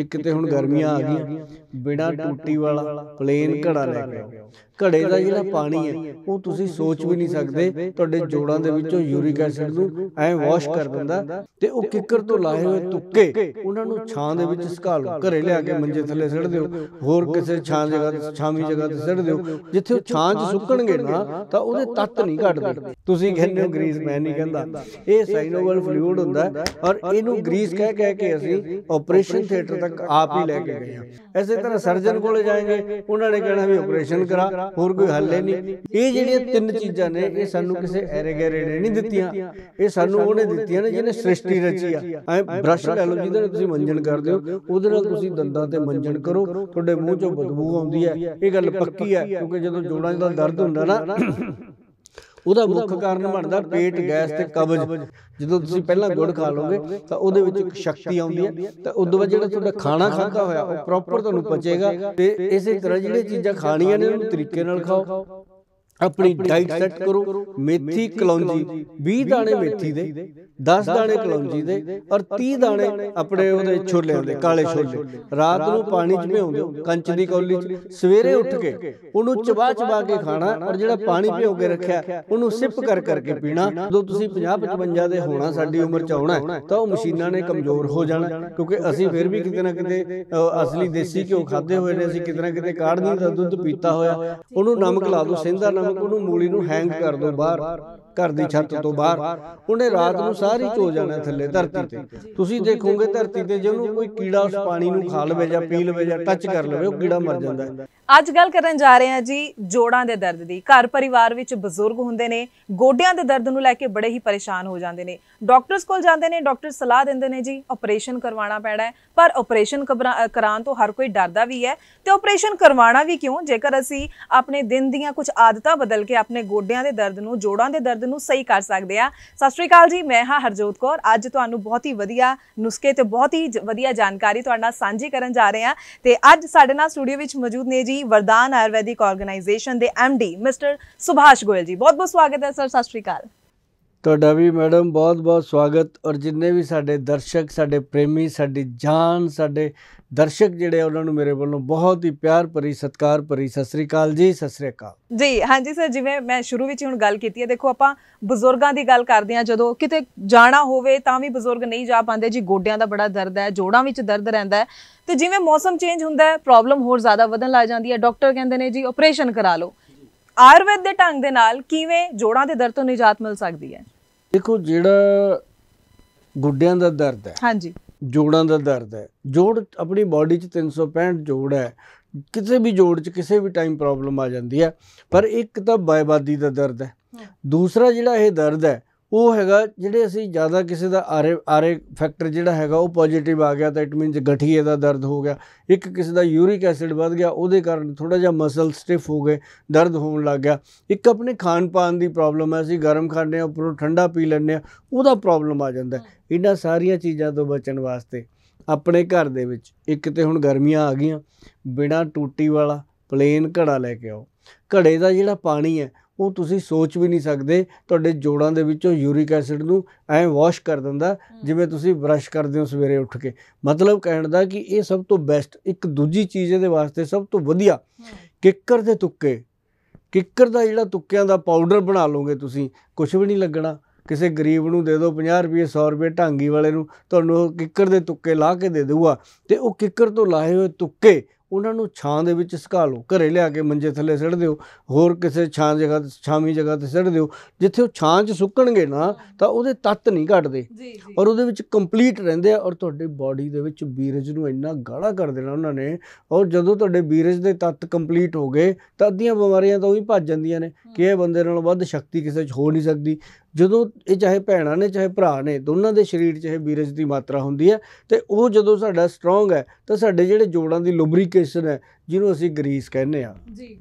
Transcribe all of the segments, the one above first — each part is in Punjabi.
ਇੱਕ ਤੇ ਹੁਣ ਗਰਮੀਆਂ ਆ ਗਈਆਂ ਬਿਨਾ ਟੂਟੀ ਵਾਲਾ ਪਲੇਨ ਘੜਾ ਲੈ ਕੇ ਘੜੇ ਦਾ ਜਿਹੜਾ ਪਾਣੀ ਹੈ ਉਹ ਤੁਸੀਂ ਸੋਚ ਵੀ ਨਹੀਂ ਸਕਦੇ ਤੁਹਾਡੇ ਜੋੜਾਂ ਦੇ ਵਿੱਚੋਂ ਯੂਰਿਕ ਐਸਿਡ ਨੂੰ ਐ ਵਾਸ਼ ਕਰ ਦਿੰਦਾ ਤੇ ਉਹ ਕਿੱਕਰ ਤੋਂ ਲਾਏ ਹੋਏ ਤੁੱਕੇ ਉਹਨਾਂ ਨੂੰ ਛਾਂ ਦੇ ਵਿੱਚ ਸੁਕਾ ਲਓ ਘਰੇ ਲਿਆ ਕੇ ਮੰਜੇ ਥੱਲੇ ਸੜ ਦਿਓ ਹੋਰ ਕਿਸੇ ਛਾਂ ਜਗ੍ਹਾ ਤੇ ਛਾਵੀਂ ਜਗ੍ਹਾ ਤੇ ਸੜ ਦਿਓ ਜਿੱਥੇ ਉਹ ਛਾਂ 'ਚ ਸੁੱਕਣਗੇ ਨਾ ਤਾਂ ਉਹਦੇ ਤੱਤ ਨਹੀਂ ਘਟਦੇ ਤੁਸੀਂ ਕਹਿੰਦੇ ਹੋ ਗ੍ਰੀਸ ਮੈਂ ਨਹੀਂ ਕਹਿੰਦਾ ਇਹ ਸਾਈਨੋਵਲ ਫਲੂਇਡ ਹੁੰਦਾ ਔਰ ਇਹਨੂੰ ਗ੍ਰੀਸ ਕਹਿ ਕਹਿ ਕੇ ਅਸੀਂ ਆਪਰੇਸ਼ਨ ਥੀਏਟਰ ਤੱਕ ਆਪ ਹੀ ਲੈ ਕੇ ਗਏ ਆ ਇਸੇ ਤਰ੍ਹਾਂ ਸਰਜਨ ਕੋਲੇ ਜਾਏਗੇ ਉਹਨਾਂ ਨੇ ਕਹਿਣਾ ਵੀ ਆਪਰੇਸ਼ਨ ਕਰਾ ਹੋਰ ਕੋਈ ਹੱਲ ਨਹੀਂ ਇਹ ਜਿਹੜੀਆਂ ਤਿੰਨ ਚੀਜ਼ਾਂ ਨੇ ਇਹ ਸਾਨੂੰ ਕਿਸੇ ਐਰੇਗੇਰੇ ਨੇ ਨਹੀਂ ਦਿੱਤੀਆਂ ਇਹ ਸਾਨੂੰ ਉਹਨੇ ਦਿੱਤੀਆਂ ਨੇ ਜਿਹਨੇ ਸ੍ਰਿਸ਼ਟੀ ਰਚੀ ਆ ਐ ਬ੍ਰਸ਼ ਲੈ ਲਓ ਜਿਹਦੇ ਨਾਲ ਤੁਸੀਂ ਮੰਜਣ ਕਰਦੇ ਹੋ ਉਹਦੇ ਨਾਲ ਤੁਸੀਂ ਦੰਦਾਂ ਤੇ ਮੰਜਣ ਕਰੋ ਤੁਹਾਡੇ ਮੂੰਹ ਚੋਂ ਬਦਬੂ ਆਉਂਦੀ ਹੈ ਇਹ ਗੱਲ ਪੱਕੀ ਹੈ ਕਿਉਂਕਿ ਜਦੋਂ ਜੋੜਾਂ ਦਾ ਦਰਦ ਹੁੰਦਾ ਨਾ ਉਹਦਾ ਮੁੱਖ ਕਾਰਨ ਬਣਦਾ ਪੇਟ ਗੈਸ ਤੇ ਕਬਜ਼ ਜਦੋਂ ਤੁਸੀਂ ਪਹਿਲਾਂ ਗੁੜ ਖਾ ਲੋਗੇ ਤਾਂ ਉਹਦੇ ਵਿੱਚ ਇੱਕ ਸ਼ਕਤੀ ਆਉਂਦੀ ਹੈ ਤਾਂ ਉਦੋਂ ਬਾਅਦ ਜਿਹੜਾ ਤੁਹਾਡਾ ਖਾਣਾ ਖਾਂਦਾ ਹੋਇਆ ਉਹ ਪ੍ਰੋਪਰ ਤੁਹਾਨੂੰ ਪਚੇਗਾ ਤੇ ਇਸੇ ਤਰ੍ਹਾਂ ਜਿਹੜੇ ਚੀਜ਼ਾਂ ਖਾਣੀਆਂ ਨੇ ਉਹਨੂੰ ਤਰੀਕੇ ਨਾਲ ਖਾਓ ਆਪਣੀ ਡਾਈਟ ਸੈੱਟ ਕਰੋ ਮੇਥੀ ਕਲੌਂਜੀ 20 ਦਾਣੇ ਮੇਥੀ ਦੇ 10 ਦਾਣੇ ਕਲੌਂਜੀ ਦੇ ਔਰ 30 ਦਾਣੇ ਆਪਣੇ ਉਹਦੇ ਛੋਲਿਆਂ ਦੇ ਕਾਲੇ ਛੋਲੇ ਰਾਤ ਨੂੰ ਪਾਣੀ 'ਚ ਭਿਓ ਦਿਓ ਕੰਚ ਦੀ ਕੌਲੀ 'ਚ ਸਵੇਰੇ ਉੱਠ ਕੇ ਉਹਨੂੰ ਚਬਾ ਚਬਾ ਕੇ ਖਾਣਾ ਔਰ ਜਿਹੜਾ ਪਾਣੀ ਭਿਓ ਕੇ ਰੱਖਿਆ ਉਹਨੂੰ ਸਿਪ ਕਰ ਕਰਕੇ ਪੀਣਾ ਜਦੋਂ ਤੁਸੀਂ 50 55 ਦੇ ਹੋਣਾ ਸਾਡੀ ਉਮਰ 'ਚ ਆਉਣਾ ਤਾਂ ਉਹ ਮਸ਼ੀਨਾਂ ਨੇ ਕਮਜ਼ੋਰ ਹੋ ਜਾਣਾ ਕਿਉਂਕਿ ਅਸੀਂ ਫਿਰ ਵੀ ਕਿਤੇ ਨਾ ਕਿਤੇ ਅਸਲੀ ਦੇਸੀ ਘਿਓ ਖਾਦੇ ਹੋਏ ਨੇ ਅਸੀਂ ਕਿਤੇ ਨਾ ਕਿਤੇ ਕਾੜ ਨਹੀਂ ਦਾ ਦੁੱਧ ਪੀਤਾ ਹੋਇਆ ਉਹਨੂੰ ਨਮਕ ਲਾ ਦਿਓ ਸਿੰਧਾ ਨਮਕ ਨੂੰ ਉਹਨੂੰ ਮੂਲੀ ਨੂੰ ਹੈਂਗ ਕਰ ਦੋ ਬਾਹਰ ਘਰ ਦੀ ਛੱਤ ਤੋਂ ਬਾਹਰ ਉਹਨੇ ਰਾਤ ਨੂੰ ਸਾਰੀ ਝੋ ਜਾਣਾ ਥੱਲੇ ਧਰਤੀ ਤੇ ਤੁਸੀਂ ਦੇਖੋਗੇ ਧਰਤੀ ਤੇ ਜੇ ਉਹਨੂੰ ਕੋਈ ਕੀੜਾ ਉਸ ਪਾਣੀ ਨੂੰ ਖਾ ਲਵੇ ਜਾਂ ਪੀ ਲਵੇ ਜਾਂ ਟੱਚ ਕਰ ਲਵੇ ਉਹ ਕੀੜਾ ਮਰ ਜਾਂਦਾ ਹੈ ਅੱਜ ਗੱਲ ਕਰਨ ਜਾ ਰਹੇ ਹਾਂ ਜੀ ਜੋੜਾਂ ਦੇ ਦਰਦ ਦੀ ਘਰ ਪਰਿਵਾਰ ਵਿੱਚ ਬਜ਼ੁਰਗ ਹੁੰਦੇ ਨੇ ਗੋਡਿਆਂ ਦੇ ਦਰਦ ਨੂੰ ਲੈ ਕੇ ਬੜੇ ਹੀ ਪਰੇਸ਼ਾਨ ਹੋ ਜਾਂਦੇ ਨੇ ਡਾਕਟਰਸ ਕੋਲ ਜਾਂਦੇ ਨੇ ਡਾਕਟਰ ਸਲਾਹ ਦਿੰਦੇ ਨੇ ਜੀ ਆਪਰੇਸ਼ਨ ਕਰਵਾਉਣਾ ਪੈਣਾ ਹੈ ਪਰ ਆਪਰੇਸ਼ਨ ਕਰਾਉਣ ਤੋਂ ਹਰ ਕੋਈ ਡਰਦਾ ਵੀ ਹੈ ਤੇ ਆਪਰੇਸ਼ਨ ਕਰਵਾਉਣਾ ਵੀ ਕਿਉਂ ਜੇਕਰ ਅਸੀਂ ਆਪਣੇ ਦਿਨ ਦੀਆਂ ਕੁਝ ਆਦਤਾਂ ਬਦਲ ਕੇ ਆਪਣੇ ਗੋਡਿਆਂ ਦੇ ਦਰਦ ਨੂੰ ਜੋੜਾਂ ਦੇ ਦਰਦ ਦਰਦ ਨੂੰ ਸਹੀ ਕਰ ਸਕਦੇ ਆ ਸਤਿ ਸ਼੍ਰੀ ਅਕਾਲ ਜੀ ਮੈਂ ਹਾਂ ਹਰਜੋਤ ਕੌਰ ਅੱਜ ਤੁਹਾਨੂੰ ਬਹੁਤ ਹੀ ਵਧੀਆ ਨੁਸਖੇ ਤੇ ਬਹੁਤ ਹੀ ਵਧੀਆ ਜਾਣਕਾਰੀ ਤੁਹਾਡੇ ਨਾਲ ਸਾਂਝੀ ਕਰਨ ਜਾ ਰਹੇ ਆ ਤੇ ਅੱਜ ਸਾਡੇ ਨਾਲ ਸਟੂਡੀਓ ਵਿੱਚ ਮੌਜੂਦ ਨੇ ਜੀ ਵਰਦਾਨ ਆਯੁਰਵੈਦਿਕ ਆਰਗੇਨਾਈਜੇਸ਼ਨ ਦੇ ਐਮਡੀ ਮਿਸਟਰ ਸੁਭਾਸ਼ ਗੋਇਲ ਜੀ ਬਹੁਤ ਬਹੁਤ ਸਵਾਗਤ ਹੈ ਸਰ ਸਤਿ ਸ਼੍ਰੀ ਅਕਾਲ ਤੁਹਾਡਾ ਵੀ ਮੈਡਮ ਬਹੁਤ-ਬਹੁਤ ਸਵਾਗਤ ਔਰ ਜਿੰਨੇ ਵੀ ਸਾਡੇ ਦਰਸ਼ਕ ਸਾਡੇ ਪ੍ਰੇਮੀ ਸਾਡੀ ਜਾਨ ਸਾਡੇ ਦਰਸ਼ਕ ਜਿਹੜੇ ਉਹਨਾਂ ਨੂੰ ਮੇਰੇ ਵੱਲੋਂ ਬਹੁਤ ਹੀ ਪਿਆਰ ਭਰੀ ਸਤਿਕਾਰ ਭਰੀ ਸਤਿ ਸ੍ਰੀ ਅਕਾਲ ਜੀ ਸਤਿ ਸ੍ਰੀ ਅਕਾਲ ਜੀ ਹਾਂਜੀ ਸਰ ਜਿਵੇਂ ਮੈਂ ਸ਼ੁਰੂ ਵਿੱਚ ਹੁਣ ਗੱਲ ਕੀਤੀ ਹੈ ਦੇਖੋ ਆਪਾਂ ਬਜ਼ੁਰਗਾਂ ਦੀ ਗੱਲ ਕਰਦੇ ਆ ਜਦੋਂ ਕਿਤੇ ਜਾਣਾ ਹੋਵੇ ਤਾਂ ਵੀ ਬਜ਼ੁਰਗ ਨਹੀਂ ਜਾ ਪਾਉਂਦੇ ਜੀ ਗੋਡਿਆਂ ਦਾ ਬੜਾ ਦਰਦ ਹੈ ਜੋੜਾਂ ਵਿੱਚ ਦਰਦ ਰਹਿੰਦਾ ਹੈ ਤੇ ਜਿਵੇਂ ਮੌਸਮ ਚੇਂਜ ਹੁੰਦਾ ਹੈ ਪ੍ਰੋਬਲਮ ਹੋਰ ਜ਼ਿਆਦਾ ਵਧਣ ਲੱਗ ਜਾਂਦੀ ਹੈ ਡਾਕਟਰ ਕਹਿੰਦੇ ਨੇ ਜੀ ਆਪਰੇਸ਼ਨ ਕਰਾ ਲਓ ਆਯੁਰਵੇਦ ਦੇ ਢੰਗ ਦੇ ਨਾਲ ਕਿਵੇਂ ਜੋੜਾਂ ਦੇ ਦਰਦ ਤੋਂ ਨਿਜਾਤ ਮਿਲ ਸਕਦੀ ਹੈ ਦੇਖੋ ਜਿਹੜਾ ਗੁੱਡਿਆਂ ਦਾ ਦਰਦ ਹੈ ਹਾਂਜੀ ਜੋੜਾਂ ਦਾ ਦਰਦ ਹੈ ਜੋੜ ਆਪਣੀ ਬਾਡੀ 'ਚ 365 ਜੋੜ ਹੈ ਕਿਸੇ ਵੀ ਜੋੜ 'ਚ ਕਿਸੇ ਵੀ ਟਾਈਮ ਪ੍ਰੋਬਲਮ ਆ ਜਾਂਦੀ ਹੈ ਪਰ ਇੱਕ ਤਾਂ ਬਾਇਬਾਦੀ ਦਾ ਦਰਦ ਹੈ ਦੂਸਰਾ ਜਿਹੜਾ ਇਹ ਦਰਦ ਹੈ ਉਹ ਹੈਗਾ ਜਿਹੜੇ ਅਸੀਂ ਜ਼ਿਆਦਾ ਕਿਸੇ ਦਾ ਆਰੇ ਆਰੇ ਫੈਕਟਰ ਜਿਹੜਾ ਹੈਗਾ ਉਹ ਪੋਜ਼ਿਟਿਵ ਆ ਗਿਆ ਤਾਂ ਇਟ ਮੀਨਸ ਗਠੀਏ ਦਾ ਦਰਦ ਹੋ ਗਿਆ ਇੱਕ ਕਿਸੇ ਦਾ ਯੂਰਿਕ ਐਸਿਡ ਵੱਧ ਗਿਆ ਉਹਦੇ ਕਾਰਨ ਥੋੜਾ ਜਿਹਾ ਮਸਲ ਸਟਿਫ ਹੋ ਗਏ ਦਰਦ ਹੋਣ ਲੱਗ ਗਿਆ ਇੱਕ ਆਪਣੇ ਖਾਣ ਪਾਣ ਦੀ ਪ੍ਰੋਬਲਮ ਹੈ ਅਸੀਂ ਗਰਮ ਖਾਣੇ ਆ ਉੱਪਰੋਂ ਠੰਡਾ ਪੀ ਲੈਂਦੇ ਆ ਉਹਦਾ ਪ੍ਰੋਬਲਮ ਆ ਜਾਂਦਾ ਇਹਨਾਂ ਸਾਰੀਆਂ ਚੀਜ਼ਾਂ ਤੋਂ ਬਚਣ ਵਾਸਤੇ ਆਪਣੇ ਘਰ ਦੇ ਵਿੱਚ ਇੱਕ ਤੇ ਹੁਣ ਗਰਮੀਆਂ ਆ ਗਈਆਂ ਬਿਨਾ ਟੂਟੀ ਵਾਲਾ ਪਲੇਨ ਘੜਾ ਲੈ ਕੇ ਆਓ ਘੜੇ ਦਾ ਜਿਹੜਾ ਪਾਣੀ ਹੈ ਉਹ ਤੁਸੀਂ ਸੋਚ ਵੀ ਨਹੀਂ ਸਕਦੇ ਤੁਹਾਡੇ ਜੋੜਾਂ ਦੇ ਵਿੱਚੋਂ ਯੂਰਿਕ ਐਸਿਡ ਨੂੰ ਐਂ ਵਾਸ਼ ਕਰ ਦਿੰਦਾ ਜਿਵੇਂ ਤੁਸੀਂ ਬਰਸ਼ ਕਰਦੇ ਹੋ ਸਵੇਰੇ ਉੱਠ ਕੇ ਮਤਲਬ ਕਹਿਣ ਦਾ ਕਿ ਇਹ ਸਭ ਤੋਂ ਬੈਸਟ ਇੱਕ ਦੂਜੀ ਚੀਜ਼ ਦੇ ਵਾਸਤੇ ਸਭ ਤੋਂ ਵਧੀਆ ਕਿੱਕਰ ਦੇ ਤੁੱਕੇ ਕਿੱਕਰ ਦਾ ਜਿਹੜਾ ਤੁੱਕਿਆਂ ਦਾ ਪਾਊਡਰ ਬਣਾ ਲਓਗੇ ਤੁਸੀਂ ਕੁਝ ਵੀ ਨਹੀਂ ਲੱਗਣਾ ਕਿਸੇ ਗਰੀਬ ਨੂੰ ਦੇ ਦਿਓ 50 ਰੁਪਏ 100 ਰੁਪਏ ਢਾਂਗੀ ਵਾਲੇ ਨੂੰ ਤੁਹਾਨੂੰ ਕਿੱਕਰ ਦੇ ਤੁੱਕੇ ਲਾ ਕੇ ਦੇ ਦੇਊਗਾ ਤੇ ਉਹ ਕਿੱਕਰ ਤੋਂ ਲਾਏ ਹੋਏ ਤੁੱਕੇ ਉਹਨਾਂ ਨੂੰ ਛਾਂ ਦੇ ਵਿੱਚ ਸੁਕਾ ਲਓ ਘਰੇ ਲਿਆ ਕੇ ਮੰਜੇ ਥੱਲੇ ਸਿੱਟ ਦਿਓ ਹੋਰ ਕਿਸੇ ਛਾਂ ਜਗ੍ਹਾ ਛਾਵੀਂ ਜਗ੍ਹਾ ਤੇ ਸਿੱਟ ਦਿਓ ਜਿੱਥੇ ਉਹ ਛਾਂ 'ਚ ਸੁੱਕਣਗੇ ਨਾ ਤਾਂ ਉਹਦੇ ਤੱਤ ਨਹੀਂ ਘਟਦੇ ਔਰ ਉਹਦੇ ਵਿੱਚ ਕੰਪਲੀਟ ਰਹਿੰਦੇ ਆ ਔਰ ਤੁਹਾਡੇ ਬਾਡੀ ਦੇ ਵਿੱਚ ਬੀਰਜ ਨੂੰ ਇੰਨਾ ਗਾੜਾ ਕਰ ਦੇਣਾ ਉਹਨਾਂ ਨੇ ਔਰ ਜਦੋਂ ਤੁਹਾਡੇ ਬੀਰਜ ਦੇ ਤੱਤ ਕੰਪਲੀਟ ਹੋ ਗਏ ਤਾਂ ਅੱਧੀਆਂ ਬਿਮਾਰੀਆਂ ਤਾਂ ਉਹੀ ਭੱਜ ਜਾਂਦੀਆਂ ਨੇ ਕਿ ਇਹ ਬੰਦੇ ਨਾਲੋਂ ਵੱਧ ਸ਼ਕਤੀ ਕਿਸੇ 'ਚ ਹੋ ਨਹੀਂ ਸਕਦੀ ਜਦੋਂ ਇਹ ਚਾਹੇ ਭੈਣਾਂ ਨੇ ਚਾਹੇ ਭਰਾ ਨੇ ਦੋਨਾਂ ਦੇ ਸਰੀਰ 'ਚ ਇਹ ਵੀਰਜ ਦੀ ਮਾਤਰਾ ਹੁੰਦੀ ਹੈ ਤੇ ਉਹ ਜਦੋਂ ਸਾਡਾ ਸਟਰੋਂਗ ਹੈ ਤਾਂ ਸਾਡੇ ਜਿਹੜੇ ਜੋੜਾਂ ਦੀ ਲੁਬਰੀਕੇਸ਼ਨ ਹੈ ਜਿਹਨੂੰ ਅਸੀਂ ਗਰੀਸ ਕਹਿੰਦੇ ਆ ਜੀ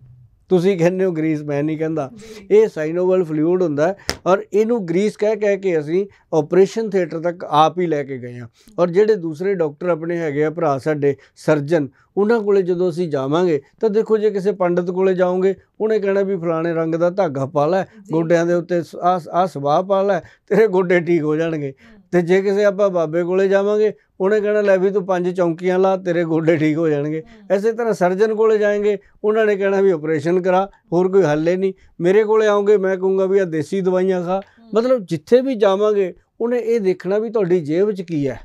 ਤੁਸੀਂ ਕਹਿੰਦੇ ਹੋ ਗ੍ਰੀਸ ਮੈਂ ਨਹੀਂ ਕਹਿੰਦਾ ਇਹ ਸਾਈਨੋਵਲ ਫਲੂਇਡ ਹੁੰਦਾ ਔਰ ਇਹਨੂੰ ਗ੍ਰੀਸ ਕਹਿ ਕਹਿ ਕੇ ਅਸੀਂ ਆਪਰੇਸ਼ਨ ਥੀਏਟਰ ਤੱਕ ਆਪ ਹੀ ਲੈ ਕੇ ਗਏ ਆ ਔਰ ਜਿਹੜੇ ਦੂਸਰੇ ਡਾਕਟਰ ਆਪਣੇ ਹੈਗੇ ਆ ਭਰਾ ਸਾਡੇ ਸਰਜਨ ਉਹਨਾਂ ਕੋਲੇ ਜਦੋਂ ਅਸੀਂ ਜਾਵਾਂਗੇ ਤਾਂ ਦੇਖੋ ਜੇ ਕਿਸੇ ਪੰਡਤ ਕੋਲੇ ਜਾਓਗੇ ਉਹਨੇ ਕਹਿਣਾ ਵੀ ਫਲਾਣੇ ਰੰਗ ਦਾ ਧਾਗਾ ਪਾ ਲੈ ਗੋਡਿਆਂ ਦੇ ਉੱਤੇ ਆ ਆ ਸਵਾਹ ਪਾ ਲੈ ਤੇਰੇ ਗੋਡੇ ਠੀਕ ਹੋ ਜਾਣਗੇ ਤੇ ਜੇ ਕਿਸੇ ਆਪਾਂ ਬਾਬੇ ਕੋਲੇ ਜਾਵਾਂਗੇ ਉਹਨੇ ਕਹਿਣਾ ਲੈ ਵੀ ਤੂੰ ਪੰਜ ਚੌਂਕੀਆਂ ਲਾ ਤੇਰੇ ਗੋਡੇ ਠੀਕ ਹੋ ਜਾਣਗੇ ਐਸੇ ਤਰ੍ਹਾਂ ਸਰਜਨ ਕੋਲੇ ਜਾਏਗੇ ਉਹਨਾਂ ਨੇ ਕਹਿਣਾ ਵੀ ਆਪਰੇਸ਼ਨ ਕਰਾ ਹੋਰ ਕੋਈ ਹੱਲ ਨਹੀਂ ਮੇਰੇ ਕੋਲੇ ਆਉਂਗੇ ਮੈਂ ਕਹੂੰਗਾ ਵੀ ਆ ਦੇਸੀ ਦਵਾਈਆਂ ਖਾ ਮਤਲਬ ਜਿੱਥੇ ਵੀ ਜਾਵਾਂਗੇ ਉਹਨੇ ਇਹ ਦੇਖਣਾ ਵੀ ਤੁਹਾਡੀ ਜੇਬ 'ਚ ਕੀ ਹੈ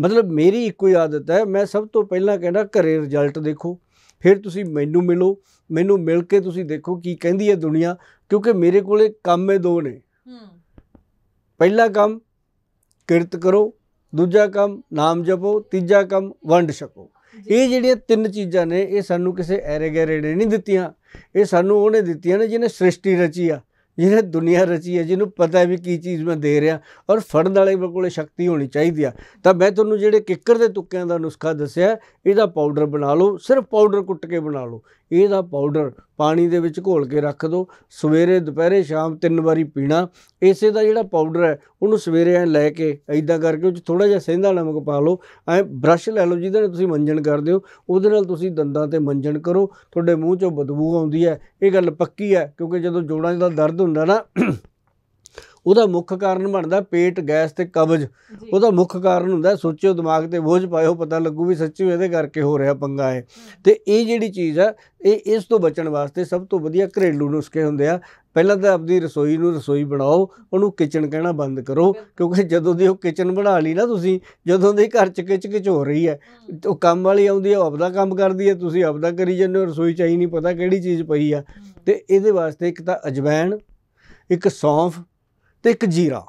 ਮਤਲਬ ਮੇਰੀ ਇੱਕੋ ਹੀ ਆਦਤ ਹੈ ਮੈਂ ਸਭ ਤੋਂ ਪਹਿਲਾਂ ਕਹਿੰਦਾ ਘਰੇ ਰਿਜ਼ਲਟ ਦੇਖੋ ਫਿਰ ਤੁਸੀਂ ਮੈਨੂੰ ਮਿਲੋ ਮੈਨੂੰ ਮਿਲ ਕੇ ਤੁਸੀਂ ਦੇਖੋ ਕੀ ਕਹਿੰਦੀ ਹੈ ਦੁਨੀਆ ਕਿਉਂਕਿ ਮੇਰੇ ਕੋਲੇ ਕੰਮ ਹੈ ਦੋ ਨੇ ਪਹਿਲਾ ਕੰਮ ਕਿਰਤ ਕਰੋ ਦੂਜਾ ਕੰਮ ਨਾਮ ਜਪੋ ਤੀਜਾ ਕੰਮ ਵੰਡ ਛਕੋ ਇਹ ਜਿਹੜੀਆਂ ਤਿੰਨ ਚੀਜ਼ਾਂ ਨੇ ਇਹ ਸਾਨੂੰ ਕਿਸੇ ਐਰੇ ਗੈਰੇ ਨੇ ਨਹੀਂ ਦਿੱਤੀਆਂ ਇਹ ਸਾਨੂੰ ਉਹਨੇ ਦਿੱਤੀਆਂ ਨੇ ਜਿਹਨੇ ਸ੍ਰਿਸ਼ਟੀ ਰਚੀ ਆ ਜਿਹਨੇ ਦੁਨੀਆ ਰਚੀ ਆ ਜਿਹਨੂੰ ਪਤਾ ਹੈ ਵੀ ਕੀ ਚੀਜ਼ ਮੈਂ ਦੇ ਰਿਹਾ ਔਰ ਫੜਨ ਵਾਲੇ ਕੋਲੇ ਸ਼ਕਤੀ ਹੋਣੀ ਚਾਹੀਦੀ ਆ ਤਾਂ ਮੈਂ ਤੁਹਾਨੂੰ ਜਿਹੜੇ ਕਿੱਕਰ ਦੇ ਤੁੱਕਿਆਂ ਦਾ ਨੁਸਖਾ ਦੱਸਿਆ ਇਹਦਾ ਪਾਊਡਰ ਬਣਾ ਲਓ ਸਿਰਫ ਪਾਊਡਰ ਕੁੱਟ ਕੇ ਬਣਾ ਲਓ ਇਹਦਾ ਪਾਊਡਰ ਪਾਣੀ ਦੇ ਵਿੱਚ ਘੋਲ ਕੇ ਰੱਖ ਦਿਓ ਸਵੇਰੇ ਦੁਪਹਿਰੇ ਸ਼ਾਮ ਤਿੰਨ ਵਾਰੀ ਪੀਣਾ ਇਸੇ ਦਾ ਜਿਹੜਾ ਪਾਊਡਰ ਹੈ ਉਹਨੂੰ ਸਵੇਰੇ ਐ ਲੈ ਕੇ ਐਦਾਂ ਕਰਕੇ ਉਹ ਚ ਥੋੜਾ ਜਿਹਾ ਸੇਂਧਾ ਨਮਕ ਪਾ ਲਓ ਐ ਬ੍ਰਸ਼ ਲੈ ਲਓ ਜਿਹਦੇ ਨਾਲ ਤੁਸੀਂ ਮੰਜਣ ਕਰਦੇ ਹੋ ਉਹਦੇ ਨਾਲ ਤੁਸੀਂ ਦੰਦਾਂ ਤੇ ਮੰਜਣ ਕਰੋ ਤੁਹਾਡੇ ਮੂੰਹ ਚੋਂ ਬਦਬੂ ਆਉਂਦੀ ਹੈ ਇਹ ਗੱਲ ਪੱਕੀ ਹੈ ਕਿਉਂਕਿ ਜਦੋਂ ਜੋੜਾਂ ਦਾ ਦਰਦ ਹੁੰਦਾ ਨਾ ਉਹਦਾ ਮੁੱਖ ਕਾਰਨ ਬਣਦਾ ਪੇਟ ਗੈਸ ਤੇ ਕਬਜ਼ ਉਹਦਾ ਮੁੱਖ ਕਾਰਨ ਹੁੰਦਾ ਸੋਚਿਓ ਦਿਮਾਗ ਤੇ ਬੋਝ ਪਾਇਓ ਪਤਾ ਲੱਗੂ ਵੀ ਸੱਚੀ ਇਹਦੇ ਕਰਕੇ ਹੋ ਰਿਹਾ ਪੰਗਾ ਹੈ ਤੇ ਇਹ ਜਿਹੜੀ ਚੀਜ਼ ਆ ਇਹ ਇਸ ਤੋਂ ਬਚਣ ਵਾਸਤੇ ਸਭ ਤੋਂ ਵਧੀਆ ਘਰੇਲੂ ਨੁਸਖੇ ਹੁੰਦੇ ਆ ਪਹਿਲਾਂ ਤਾਂ ਆਪਦੀ ਰਸੋਈ ਨੂੰ ਰਸੋਈ ਬਣਾਓ ਉਹਨੂੰ ਕਿਚਨ ਕਹਿਣਾ ਬੰਦ ਕਰੋ ਕਿਉਂਕਿ ਜਦੋਂ ਦੀ ਉਹ ਕਿਚਨ ਬਣਾ ਲਈ ਨਾ ਤੁਸੀਂ ਜਦੋਂ ਦੇ ਘਰ ਚ ਕਿਚ ਕਿਚ ਹੋ ਰਹੀ ਹੈ ਉਹ ਕੰਮ ਵਾਲੀ ਆਉਂਦੀ ਹੈ ਆਪਦਾ ਕੰਮ ਕਰਦੀ ਹੈ ਤੁਸੀਂ ਆਪਦਾ ਕਰੀ ਜਾਂਦੇ ਹੋ ਰਸੋਈ ਚਾਹੀ ਨਹੀਂ ਪਤਾ ਕਿਹੜੀ ਚੀਜ਼ ਪਈ ਆ ਤੇ ਇਹਦੇ ਵਾਸਤੇ ਇੱਕ ਤਾਂ ਅਜਵਾਇਣ ਇੱਕ ਸੌਂਫ ਤੇ ਇੱਕ ਜੀਰਾ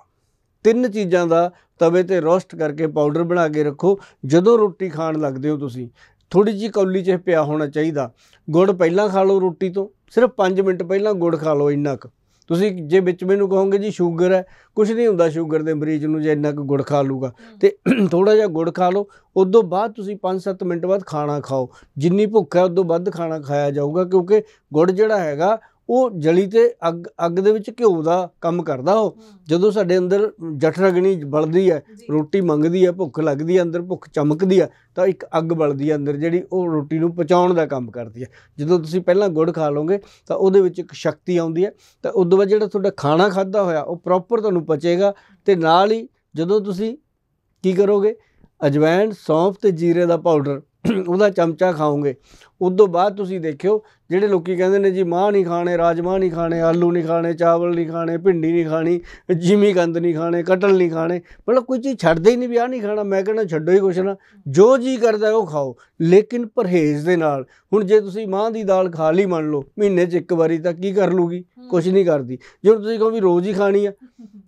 ਤਿੰਨ ਚੀਜ਼ਾਂ ਦਾ ਤਵੇ ਤੇ ਰੋਸਟ ਕਰਕੇ ਪਾਊਡਰ ਬਣਾ ਕੇ ਰੱਖੋ ਜਦੋਂ ਰੋਟੀ ਖਾਣ ਲੱਗਦੇ ਹੋ ਤੁਸੀਂ ਥੋੜੀ ਜੀ ਕੌਲੀ 'ਚ ਪਿਆ ਹੋਣਾ ਚਾਹੀਦਾ ਗੁੜ ਪਹਿਲਾਂ ਖਾ ਲਓ ਰੋਟੀ ਤੋਂ ਸਿਰਫ 5 ਮਿੰਟ ਪਹਿਲਾਂ ਗੁੜ ਖਾ ਲਓ ਇੰਨਾ ਕੁ ਤੁਸੀਂ ਜੇ ਵਿੱਚ ਮੈਨੂੰ ਕਹੋਗੇ ਜੀ ਸ਼ੂਗਰ ਹੈ ਕੁਝ ਨਹੀਂ ਹੁੰਦਾ ਸ਼ੂਗਰ ਦੇ ਮਰੀਜ਼ ਨੂੰ ਜੇ ਇੰਨਾ ਕੁ ਗੁੜ ਖਾ ਲੂਗਾ ਤੇ ਥੋੜਾ ਜਿਹਾ ਗੁੜ ਖਾ ਲਓ ਉਸ ਤੋਂ ਬਾਅਦ ਤੁਸੀਂ 5-7 ਮਿੰਟ ਬਾਅਦ ਖਾਣਾ ਖਾਓ ਜਿੰਨੀ ਭੁੱਖ ਹੈ ਉਸ ਤੋਂ ਵੱਧ ਖਾਣਾ ਖਾਇਆ ਜਾਊਗਾ ਕਿਉਂਕਿ ਗੁੜ ਜਿਹੜਾ ਹੈਗਾ ਉਹ ਜਲੀ ਤੇ ਅੱਗ ਅੱਗ ਦੇ ਵਿੱਚ ਘਿਓ ਦਾ ਕੰਮ ਕਰਦਾ ਉਹ ਜਦੋਂ ਸਾਡੇ ਅੰਦਰ ਜਠਰਗਣੀ ਬਲਦੀ ਹੈ ਰੋਟੀ ਮੰਗਦੀ ਹੈ ਭੁੱਖ ਲੱਗਦੀ ਹੈ ਅੰਦਰ ਭੁੱਖ ਚਮਕਦੀ ਹੈ ਤਾਂ ਇੱਕ ਅੱਗ ਬਲਦੀ ਹੈ ਅੰਦਰ ਜਿਹੜੀ ਉਹ ਰੋਟੀ ਨੂੰ ਪਚਾਉਣ ਦਾ ਕੰਮ ਕਰਦੀ ਹੈ ਜਦੋਂ ਤੁਸੀਂ ਪਹਿਲਾਂ ਗੁੜ ਖਾ ਲਓਗੇ ਤਾਂ ਉਹਦੇ ਵਿੱਚ ਇੱਕ ਸ਼ਕਤੀ ਆਉਂਦੀ ਹੈ ਤਾਂ ਉਦੋਂ ਬਾਅਦ ਜਿਹੜਾ ਤੁਹਾਡਾ ਖਾਣਾ ਖਾਦਾ ਹੋਇਆ ਉਹ ਪ੍ਰੋਪਰ ਤੁਹਾਨੂੰ ਪਚੇਗਾ ਤੇ ਨਾਲ ਹੀ ਜਦੋਂ ਤੁਸੀਂ ਕੀ ਕਰੋਗੇ ਅਜਵਾਇਣ ਸੌਂਫ ਤੇ ਜੀਰੇ ਦਾ ਪਾਊਡਰ ਉਹਦਾ ਚਮਚਾ ਖਾਓਗੇ ਉਸ ਤੋਂ ਬਾਅਦ ਤੁਸੀਂ ਦੇਖਿਓ ਜਿਹੜੇ ਲੋਕੀ ਕਹਿੰਦੇ ਨੇ ਜੀ ਮਾਂ ਨਹੀਂ ਖਾਣੇ ਰਾਜਮਾ ਨਹੀਂ ਖਾਣੇ ਆਲੂ ਨਹੀਂ ਖਾਣੇ ਚਾਵਲ ਨਹੀਂ ਖਾਣੇ ਭਿੰਡੀ ਨਹੀਂ ਖਾਣੀ ਜਿਮੀ ਗੰਦ ਨਹੀਂ ਖਾਣੇ ਕਟਲ ਨਹੀਂ ਖਾਣੇ ਮਤਲਬ ਕੋਈ ਚੀਜ਼ ਛੱਡਦੇ ਹੀ ਨਹੀਂ ਵੀ ਆ ਨਹੀਂ ਖਾਣਾ ਮੈਂ ਕਹਿੰਦਾ ਛੱਡੋ ਹੀ ਕੁਛ ਨਾ ਜੋ ਜੀ ਕਰਦਾ ਉਹ ਖਾਓ ਲੇਕਿਨ ਪਰਹੇਜ਼ ਦੇ ਨਾਲ ਹੁਣ ਜੇ ਤੁਸੀਂ ਮਾਂ ਦੀ ਦਾਲ ਖਾ ਲਈ ਮੰਨ ਲਓ ਮਹੀਨੇ 'ਚ ਇੱਕ ਵਾਰੀ ਤਾਂ ਕੀ ਕਰ ਲੂਗੀ ਕੁਛ ਨਹੀਂ ਕਰਦੀ ਜੇ ਤੁਸੀਂ ਕਹੋ ਵੀ ਰੋਜ਼ ਹੀ ਖਾਣੀ ਆ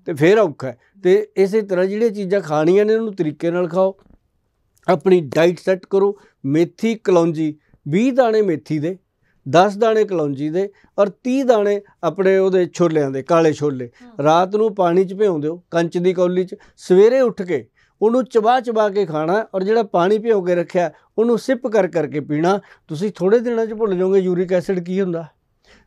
ਤੇ ਫੇਰ ਔਖਾ ਤੇ ਇਸੇ ਤਰ੍ਹਾਂ ਜਿਹੜੀਆਂ ਚੀਜ਼ਾਂ ਖਾਣੀਆਂ ਨੇ ਉਹਨੂੰ ਤਰੀਕੇ ਨਾਲ ਖਾਓ ਆਪਣੀ ਡਾਈਟ ਸੈੱਟ ਕਰੋ ਮੇਥੀ ਕਲੌਂਜੀ 20 ਦਾਣੇ ਮੇਥੀ ਦੇ 10 ਦਾਣੇ ਕਲੌਂਜੀ ਦੇ ਔਰ 30 ਦਾਣੇ ਆਪਣੇ ਉਹਦੇ ਛੋਲਿਆਂ ਦੇ ਕਾਲੇ ਛੋਲੇ ਰਾਤ ਨੂੰ ਪਾਣੀ 'ਚ ਭਿਉਂ ਦਿਓ ਕੰਚ ਦੀ ਕੌਲੀ 'ਚ ਸਵੇਰੇ ਉੱਠ ਕੇ ਉਹਨੂੰ ਚਬਾ ਚਬਾ ਕੇ ਖਾਣਾ ਔਰ ਜਿਹੜਾ ਪਾਣੀ ਭਿਓ ਕੇ ਰੱਖਿਆ ਉਹਨੂੰ ਸਿਪ ਕਰ ਕਰਕੇ ਪੀਣਾ ਤੁਸੀਂ ਥੋੜੇ ਦਿਨਾਂ 'ਚ ਭੁੱਲ ਜਾਓਗੇ ਯੂਰਿਕ ਐਸਿਡ ਕੀ ਹੁੰਦਾ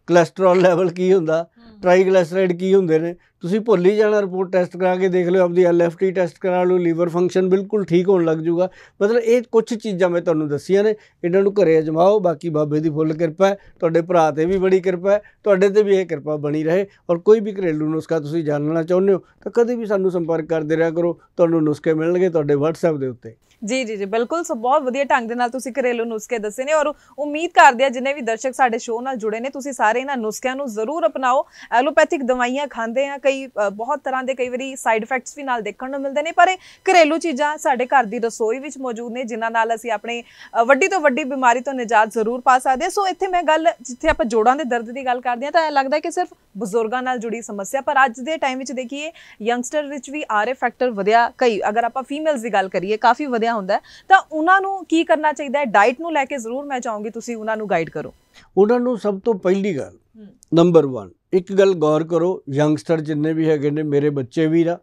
ਕੋਲੇਸਟ੍ਰੋਲ ਲੈਵਲ ਕੀ ਹੁੰਦਾ ਟ੍ਰਾਈਗਲਿਸਰਾਈਡ ਕੀ ਹੁੰਦੇ ਨੇ ਤੁਸੀਂ ਭੁੱਲ ਹੀ ਜਾਣਾ ਰਿਪੋਰਟ ਟੈਸਟ ਕਰਾ ਕੇ ਦੇਖ ਲਿਓ ਆਪਦੀ ਐਲਐਫਟੀ ਟੈਸਟ ਕਰਾ ਲਓ ਲੀਵਰ ਫੰਕਸ਼ਨ ਬਿਲਕੁਲ ਠੀਕ ਹੋਣ ਲੱਗ ਜਾਊਗਾ ਮਤਲਬ ਇਹ ਕੁਝ ਚੀਜ਼ਾਂ ਮੈਂ ਤੁਹਾਨੂੰ ਦੱਸੀਆਂ ਨੇ ਇਹਨਾਂ ਨੂੰ ਘਰੇ ਅਜਮਾਓ ਬਾਕੀ ਬਾਬੇ ਦੀ ਫੁੱਲ ਕਿਰਪਾ ਤੁਹਾਡੇ ਭਰਾ ਤੇ ਵੀ ਬੜੀ ਕਿਰਪਾ ਤੁਹਾਡੇ ਤੇ ਵੀ ਇਹ ਕਿਰਪਾ ਬਣੀ ਰਹੇ ਔਰ ਕੋਈ ਵੀ ਘਰੇਲੂ ਨੁਸਖਾ ਤੁਸੀਂ ਜਾਣਨਾ ਚਾਹੁੰਦੇ ਹੋ ਤਾਂ ਕਦੇ ਵੀ ਸਾਨੂੰ ਸੰਪਰਕ ਕਰਦੇ ਰਿਹਾ ਕਰੋ ਤੁਹਾਨੂੰ ਨੁਸਖੇ ਮਿਲਣਗੇ ਤੁਹਾਡੇ WhatsApp ਦੇ ਉੱਤੇ ਜੀ ਜੀ ਜੀ ਬਿਲਕੁਲ ਸੋ ਬਹੁਤ ਵਧੀਆ ਢੰਗ ਦੇ ਨਾਲ ਤੁਸੀਂ ਘਰੇਲੂ ਨੁਸਖੇ ਦੱਸੇ ਨੇ ਔਰ ਉਮੀਦ ਕਰਦੇ ਆ ਜਿਨੇ ਵੀ ਦਰਸ਼ਕ ਸਾਡੇ ਸ਼ੋਅ ਨਾਲ ਜੁੜੇ ਨੇ ਤੁਸੀਂ ਸਾਰੇ ਇਹਨਾਂ ਨੁਸਖਿਆਂ ਨੂੰ ਜ਼ਰੂਰ ਅਪਣਾਓ ਐਲੋਪੈਥਿਕ ਦਵਾਈਆਂ ਖਾਂਦੇ ਆ ਕਈ ਬਹੁਤ ਤਰ੍ਹਾਂ ਦੇ ਕਈ ਵਾਰੀ ਸਾਈਡ ਇਫੈਕਟਸ ਵੀ ਨਾਲ ਦੇਖਣ ਨੂੰ ਮਿਲਦੇ ਨੇ ਪਰ ਘਰੇਲੂ ਚੀਜ਼ਾਂ ਸਾਡੇ ਘਰ ਦੀ ਰਸੋਈ ਵਿੱਚ ਮੌਜੂਦ ਨੇ ਜਿਨ੍ਹਾਂ ਨਾਲ ਅਸੀਂ ਆਪਣੇ ਵੱਡੀ ਤੋਂ ਵੱਡੀ ਬਿਮਾਰੀ ਤੋਂ ਨਿਜਾਤ ਜ਼ਰੂਰ ਪਾ ਸਕਦੇ ਹਾਂ ਸੋ ਇੱਥੇ ਮੈਂ ਗੱਲ ਜਿੱਥੇ ਆਪਾਂ ਜੋੜਾਂ ਦੇ ਦਰਦ ਦੀ ਗੱਲ ਕਰਦੇ ਹਾਂ ਤਾਂ ਇਹ ਲੱਗਦਾ ਕਿ ਸਿਰਫ ਬਜ਼ੁਰਗਾਂ ਨਾਲ ਜੁੜੀ ਸਮੱਸਿਆ ਪਰ ਅੱਜ ਦੇ ਟਾਈਮ ਵਿੱਚ ਦੇਖੀਏ ਯੰਗਸਟਰ ਵਿੱਚ ਵੀ ਆਰਏ ਫੈਕਟਰ ਵਧਿਆ ਕਈ ਅਗਰ ਆਪਾਂ ਫੀਮੇਲਸ ਦੀ ਗੱਲ ਕਰੀਏ ਕਾਫੀ ਵਧਿਆ ਹੁੰਦਾ ਤਾਂ ਉਹਨਾਂ ਨੂੰ ਕੀ ਕਰਨਾ ਚਾਹੀਦਾ ਹੈ ਡਾਈਟ ਨੂੰ ਲੈ ਕੇ ਜ਼ਰੂਰ ਮੈਂ ਚਾਹੂੰਗੀ ਤੁਸੀਂ ਉਹਨਾਂ ਨੂੰ ਗਾਈਡ ਕਰੋ ਉਹਨਾਂ ਨੂੰ ਸਭ ਤੋਂ ਪਹਿਲੀ ਗੱਲ ਨੰਬਰ 1 ਇੱਕ ਗੱਲ ਗੌਰ ਕਰੋ ਯੰਗਸਟਰ ਜਿੰਨੇ ਵੀ ਹੈਗੇ ਨੇ ਮੇਰੇ ਬੱਚੇ ਵੀ ਆ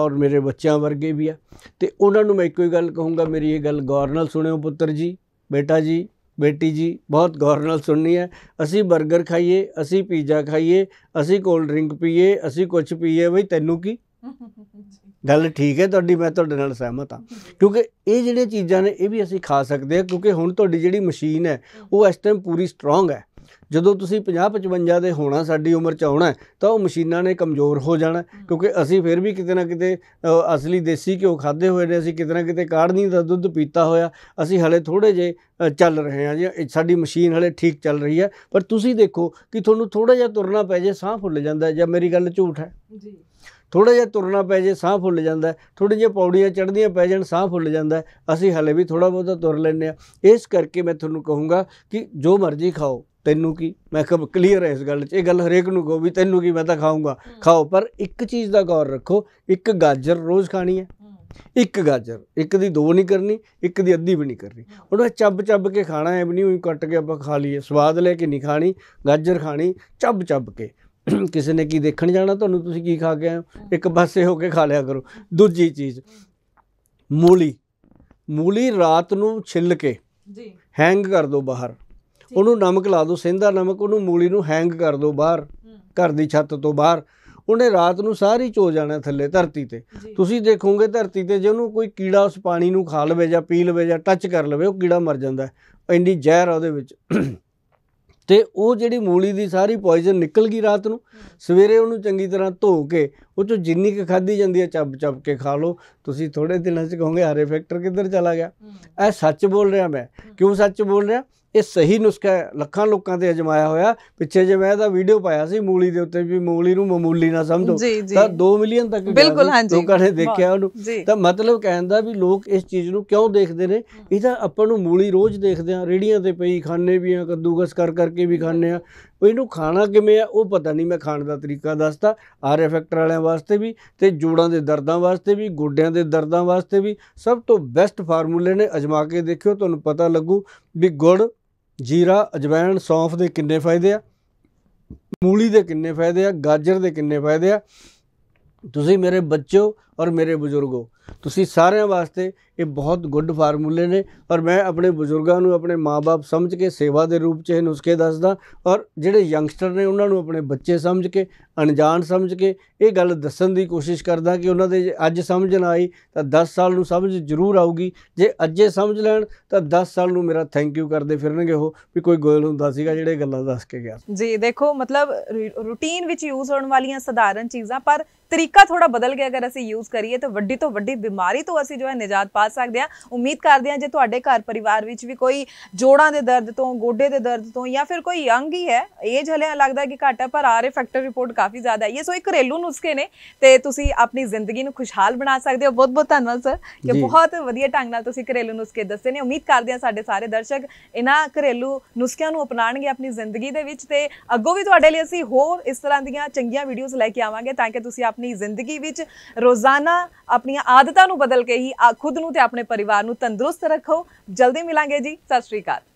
ਔਰ ਮੇਰੇ ਬੱਚਿਆਂ ਵਰਗੇ ਵੀ ਆ ਤੇ ਉਹਨਾਂ ਨੂੰ ਮੈਂ ਇੱਕੋ ਹੀ ਗੱਲ ਕਹੂੰਗਾ ਮੇਰੀ ਇਹ ਗੱਲ ਗੌਰ ਨਾਲ ਸੁਣਿਓ ਪੁੱਤਰ ਜੀ ਬੇਟਾ ਜੀ ਬੇਟੀ ਜੀ ਬਹੁਤ ਗੌਰ ਨਾਲ ਸੁਣਨੀ ਹੈ ਅਸੀਂ 버ਗਰ ਖਾਈਏ ਅਸੀਂ ਪੀਜ਼ਾ ਖਾਈਏ ਅਸੀਂ ਕੋਲਡ ਡਰਿੰਕ ਪੀਏ ਅਸੀਂ ਕੁਝ ਪੀਏ ਬਈ ਤੈਨੂੰ ਕੀ ਗੱਲ ਠੀਕ ਹੈ ਤੁਹਾਡੀ ਮੈਂ ਤੁਹਾਡੇ ਨਾਲ ਸਹਿਮਤ ਹਾਂ ਕਿਉਂਕਿ ਇਹ ਜਿਹੜੀਆਂ ਚੀਜ਼ਾਂ ਨੇ ਇਹ ਵੀ ਅਸੀਂ ਖਾ ਸਕਦੇ ਹਾਂ ਕਿਉਂਕਿ ਹੁਣ ਤੁਹਾਡੀ ਜਿਹੜੀ ਮਸ਼ੀਨ ਹੈ ਉਹ ਇਸ ਟਾਈਮ ਪੂਰੀ ਸਟਰੋਂਗ ਹੈ ਜਦੋਂ ਤੁਸੀਂ 50 55 ਦੇ ਹੋਣਾ ਸਾਡੀ ਉਮਰ ਚ ਆਉਣਾ ਤਾਂ ਉਹ ਮਸ਼ੀਨਾਂ ਨੇ ਕਮਜ਼ੋਰ ਹੋ ਜਾਣਾ ਕਿਉਂਕਿ ਅਸੀਂ ਫਿਰ ਵੀ ਕਿਤੇ ਨਾ ਕਿਤੇ ਅਸਲੀ ਦੇਸੀ ਘਿਓ ਖਾਦੇ ਹੋਏ ਨੇ ਅਸੀਂ ਕਿਤੇ ਨਾ ਕਿਤੇ ਕਾੜਨੀ ਦਾ ਦੁੱਧ ਪੀਤਾ ਹੋਇਆ ਅਸੀਂ ਹਲੇ ਥੋੜੇ ਜੇ ਚੱਲ ਰਹੇ ਹਾਂ ਜੀ ਸਾਡੀ ਮਸ਼ੀਨ ਹਲੇ ਠੀਕ ਚੱਲ ਰਹੀ ਹੈ ਪਰ ਤੁਸੀਂ ਦੇਖੋ ਕਿ ਤੁਹਾਨੂੰ ਥੋੜਾ ਜਿਹਾ ਤੁਰਨਾ ਪੈ ਜੇ ਸਾਹ ਫੁੱਲ ਜਾਂਦਾ ਜਾਂ ਮੇਰੀ ਗੱਲ ਝੂਠ ਹੈ ਜੀ ਥੋੜਾ ਜਿਹਾ ਤੁਰਨਾ ਪੈ ਜੇ ਸਾਹ ਫੁੱਲ ਜਾਂਦਾ ਥੋੜੀ ਜਿਹੀ ਪੌੜੀਆਂ ਚੜ੍ਹਦੀਆਂ ਪੈ ਜਾਣ ਸਾਹ ਫੁੱਲ ਜਾਂਦਾ ਅਸੀਂ ਹਲੇ ਵੀ ਥੋੜਾ ਬਹੁਤਾ ਤੁਰ ਲੈਨੇ ਆ ਇਸ ਕਰਕੇ ਮੈਂ ਤੁਹਾਨੂੰ ਕਹੂੰਗਾ ਕਿ ਜੋ ਮਰਜ਼ੀ ਖਾਓ ਤੈਨੂੰ ਕੀ ਮੈਂ ਕਿਹਾ ਕਲੀਅਰ ਹੈ ਇਸ ਗੱਲ 'ਚ ਇਹ ਗੱਲ ਹਰੇਕ ਨੂੰ ਕਹੋ ਵੀ ਤੈਨੂੰ ਕੀ ਮੈਂ ਤਾਂ ਖਾਊਂਗਾ ਖਾਓ ਪਰ ਇੱਕ ਚੀਜ਼ ਦਾ ਗੌਰ ਰੱਖੋ ਇੱਕ ਗਾਜਰ ਰੋਜ਼ ਖਾਣੀ ਹੈ ਇੱਕ ਗਾਜਰ ਇੱਕ ਦੀ ਦੋ ਨਹੀਂ ਕਰਨੀ ਇੱਕ ਦੀ ਅੱਧੀ ਵੀ ਨਹੀਂ ਕਰਨੀ ਉਹਨਾਂ ਚੱਬ ਚੱਬ ਕੇ ਖਾਣਾ ਐ ਵੀ ਨਹੀਂ ਉਹੀ ਕੱਟ ਕੇ ਆਪਾਂ ਖਾ ਲਈਏ ਸਵਾਦ ਲੈ ਕੇ ਨਹੀਂ ਖਾਣੀ ਗਾਜਰ ਖਾਣੀ ਚੱਬ ਚੱਬ ਕੇ ਕਿਸੇ ਨੇ ਕੀ ਦੇਖਣ ਜਾਣਾ ਤੁਹਾਨੂੰ ਤੁਸੀਂ ਕੀ ਖਾ ਕੇ ਆਇਓ ਇੱਕ ਬਸੇ ਹੋ ਕੇ ਖਾ ਲਿਆ ਕਰੋ ਦੂਜੀ ਚੀਜ਼ ਮੂਲੀ ਮੂਲੀ ਰਾਤ ਨੂੰ ਛਿੱਲ ਕੇ ਜੀ ਹੈਂਗ ਕਰ ਦਿਓ ਬਾਹਰ ਉਹਨੂੰ ਨਮਕ ਲਾ ਦਿਓ ਸਿੰਧਾ ਨਮਕ ਉਹਨੂੰ ਮੂਲੀ ਨੂੰ ਹੈਂਗ ਕਰ ਦਿਓ ਬਾਹਰ ਘਰ ਦੀ ਛੱਤ ਤੋਂ ਬਾਹਰ ਉਹਨੇ ਰਾਤ ਨੂੰ ਸਾਰੀ ਚੋ ਜਾਣਾ ਥੱਲੇ ਧਰਤੀ ਤੇ ਤੁਸੀਂ ਦੇਖੋਗੇ ਧਰਤੀ ਤੇ ਜੇ ਉਹਨੂੰ ਕੋਈ ਕੀੜਾ ਉਸ ਪਾਣੀ ਨੂੰ ਖਾ ਲਵੇ ਜਾਂ ਪੀ ਲਵੇ ਜਾਂ ਟੱਚ ਕਰ ਲਵੇ ਉਹ ਕੀੜਾ ਮਰ ਜਾਂਦਾ ਇੰਨੀ ਜ਼ਹਿਰ ਆ ਉਹਦੇ ਵਿੱਚ ਤੇ ਉਹ ਜਿਹੜੀ ਮੂਲੀ ਦੀ ਸਾਰੀ ਪੋਇਜ਼ਨ ਨਿਕਲ ਗਈ ਰਾਤ ਨੂੰ ਸਵੇਰੇ ਉਹਨੂੰ ਚੰਗੀ ਤਰ੍ਹਾਂ ਧੋ ਕੇ ਉਹ ਚ ਜਿੰਨੀ ਕ ਖਾਦੀ ਜਾਂਦੀ ਹੈ ਚੱਬ ਚੱਬ ਕੇ ਖਾ ਲਓ ਤੁਸੀਂ ਥੋੜੇ ਦਿਨਾਂ ਚ ਕਹੋਗੇ ਹਰੇ ਫੈਕਟਰ ਕਿੱਧਰ ਚਲਾ ਗਿਆ ਇਹ ਸੱਚ ਬੋਲ ਰਿਹਾ ਮੈਂ ਕਿਉਂ ਸੱਚ ਬੋਲ ਰਿਹਾ ਇਹ ਸਹੀ ਨੁਸਖਾ ਹੈ ਲੱਖਾਂ ਲੋਕਾਂ ਤੇ ਅਜਮਾਇਆ ਹੋਇਆ ਪਿੱਛੇ ਜੇ ਮੈਂ ਇਹਦਾ ਵੀਡੀਓ ਪਾਇਆ ਸੀ ਮੂਲੀ ਦੇ ਉੱਤੇ ਵੀ ਮੂਲੀ ਨੂੰ ਮਾਮੂਲੀ ਨਾ ਸਮਝੋ ਤਾਂ 2 ਮਿਲੀਅਨ ਤੱਕ ਬਿਲਕੁਲ ਲੋਕਾਂ ਨੇ ਦੇਖਿਆ ਉਹਨੂੰ ਤਾਂ ਮਤਲਬ ਕਹਿੰਦਾ ਵੀ ਲੋਕ ਇਸ ਚੀਜ਼ ਨੂੰ ਕਿਉਂ ਦੇਖਦੇ ਨੇ ਇਹ ਤਾਂ ਆਪਾਂ ਨੂੰ ਮੂਲੀ ਰੋਜ਼ ਦੇਖਦੇ ਆ ਰੇੜੀਆਂ ਤੇ ਪਈ ਖਾਣੇ ਵੀ ਆ ਕੱਦੂਕਸ ਕਰ ਕਰਕੇ ਵੀ ਖਾਣੇ ਆ ਇਹਨੂੰ ਖਾਣਾ ਕਿਵੇਂ ਆ ਉਹ ਪਤਾ ਨਹੀਂ ਮੈਂ ਖਾਣ ਦਾ ਤਰੀਕਾ ਦੱਸਦਾ ਆਰ ਇਫੈਕਟਰ ਵਾਲਿਆਂ ਵਾਸਤੇ ਵੀ ਤੇ ਜੋੜਾਂ ਦੇ ਦਰਦਾਂ ਵਾਸਤੇ ਵੀ ਗੋਡਿਆਂ ਦੇ ਦਰਦਾਂ ਵਾਸਤੇ ਵੀ ਸਭ ਤੋਂ ਬੈਸਟ ਫਾਰਮੂਲੇ ਨੇ ਅਜਮਾ ਕੇ ਦੇਖਿਓ ਤੁਹਾਨੂੰ ਪਤਾ ਲੱਗੂ ਵੀ ਗੁੜ ਜੀਰਾ ਅਜਵਾਇਣ ਸੌਂਫ ਦੇ ਕਿੰਨੇ ਫਾਇਦੇ ਆ ਮੂਲੀ ਦੇ ਕਿੰਨੇ ਫਾਇਦੇ ਆ ਗਾਜਰ ਦੇ ਕਿੰਨੇ ਫਾਇਦੇ ਆ ਤੁਸੀਂ ਮੇਰੇ ਬੱਚੋ ਔਰ ਮੇਰੇ ਬਜ਼ੁਰਗੋ ਤੁਸੀਂ ਸਾਰਿਆਂ ਵਾਸਤੇ ਇਹ ਬਹੁਤ ਗੁੱਡ ਫਾਰਮੂਲੇ ਨੇ ਔਰ ਮੈਂ ਆਪਣੇ ਬਜ਼ੁਰਗਾਂ ਨੂੰ ਆਪਣੇ ਮਾਪੇ ਸਮਝ ਕੇ ਸੇਵਾ ਦੇ ਰੂਪ 'ਚ ਇਹ ਨੁਸਖੇ ਦੱਸਦਾ ਔਰ ਜਿਹੜੇ ਯੰਗਸਟਰ ਨੇ ਉਹਨਾਂ ਨੂੰ ਆਪਣੇ ਬੱਚੇ ਸਮਝ ਕੇ ਅਣਜਾਣ ਸਮਝ ਕੇ ਇਹ ਗੱਲ ਦੱਸਣ ਦੀ ਕੋਸ਼ਿਸ਼ ਕਰਦਾ ਕਿ ਉਹਨਾਂ ਦੇ ਅੱਜ ਸਮਝ ਨਾ ਆਈ ਤਾਂ 10 ਸਾਲ ਨੂੰ ਸਮਝ ਜ਼ਰੂਰ ਆਊਗੀ ਜੇ ਅੱਜੇ ਸਮਝ ਲੈਣ ਤਾਂ 10 ਸਾਲ ਨੂੰ ਮੇਰਾ ਥੈਂਕ ਯੂ ਕਰਦੇ ਫਿਰਨਗੇ ਉਹ ਵੀ ਕੋਈ ਗੋਇਲ ਹੁੰਦਾ ਸੀਗਾ ਜਿਹੜੇ ਗੱਲਾਂ ਦੱਸ ਕੇ ਗਿਆ ਜੀ ਦੇਖੋ ਮਤਲਬ ਰੂਟੀਨ ਵਿੱਚ ਯੂਜ਼ ਹੋਣ ਵਾਲੀਆਂ ਸਧਾਰਨ ਚੀਜ਼ਾਂ ਪਰ ਤਰੀਕਾ ਥੋੜਾ ਬਦਲ ਗਿਆ ਅਗਰ ਅਸੀਂ ਯੂਜ਼ ਕਰੀਏ ਤਾਂ ਵੱਡੀ ਤੋਂ ਵੱਡੀ ਬਿਮਾਰੀ ਤੋਂ ਅਸੀਂ ਜੋ ਹੈ ਨਿਜਾਤ ਪਾ ਕਰ ਸਕਦੇ ਆ ਉਮੀਦ ਕਰਦੇ ਆ ਜੇ ਤੁਹਾਡੇ ਘਰ ਪਰਿਵਾਰ ਵਿੱਚ ਵੀ ਕੋਈ ਜੋੜਾਂ ਦੇ ਦਰਦ ਤੋਂ ਗੋਡੇ ਦੇ ਦਰਦ ਤੋਂ ਜਾਂ ਫਿਰ ਕੋਈ ਯੰਗ ਹੀ ਹੈ ਏਜ ਹਲੇ ਲੱਗਦਾ ਕਿ ਘੱਟ ਹੈ ਪਰ ਰਹੇ ਫੈਕਟਰ ਰਿਪੋਰਟ ਕਾਫੀ ਜ਼ਿਆਦਾ ਹੈ ਇਹ ਸੋ ਇੱਕ ਘਰੇਲੂ ਨੁਸਖੇ ਨੇ ਤੇ ਤੁਸੀਂ ਆਪਣੀ ਜ਼ਿੰਦਗੀ ਨੂੰ ਖੁਸ਼ਹਾਲ ਬਣਾ ਸਕਦੇ ਹੋ ਬਹੁਤ ਬਹੁਤ ਧੰਨਵਾਦ ਸਰ ਕਿ ਬਹੁਤ ਵਧੀਆ ਢੰਗ ਨਾਲ ਤੁਸੀਂ ਘਰੇਲੂ ਨੁਸਖੇ ਦੱਸੇ ਨੇ ਉਮੀਦ ਕਰਦੇ ਆ ਸਾਡੇ ਸਾਰੇ ਦਰਸ਼ਕ ਇਹਨਾਂ ਘਰੇਲੂ ਨੁਸਖਿਆਂ ਨੂੰ ਅਪਣਾਣਗੇ ਆਪਣੀ ਜ਼ਿੰਦਗੀ ਦੇ ਵਿੱਚ ਤੇ ਅੱਗੋਂ ਵੀ ਤੁਹਾਡੇ ਲਈ ਅਸੀਂ ਹੋਰ ਇਸ ਤਰ੍ਹਾਂ ਦੀਆਂ ਚੰਗੀਆਂ ਵੀਡੀਓਜ਼ ਲੈ ਕੇ ਆਵਾਂਗੇ ਤਾਂ ਕਿ ਤੁਸੀਂ ਆਪਣੀ ਜ਼ਿੰਦਗੀ ਵਿੱਚ ਰੋਜ਼ਾਨਾ ਆਪਣੀਆਂ ਆਦਤਾਂ ਨੂੰ ਬਦਲ ਕੇ ਹੀ ਖੁਦ ਨੂੰ ਤੇ ਆਪਣੇ ਪਰਿਵਾਰ ਨੂੰ ਤੰਦਰੁਸਤ ਰੱਖੋ ਜਲਦੀ ਮਿਲਾਂਗੇ ਜੀ ਸਤਿ ਸ਼੍ਰੀ ਅਕਾਲ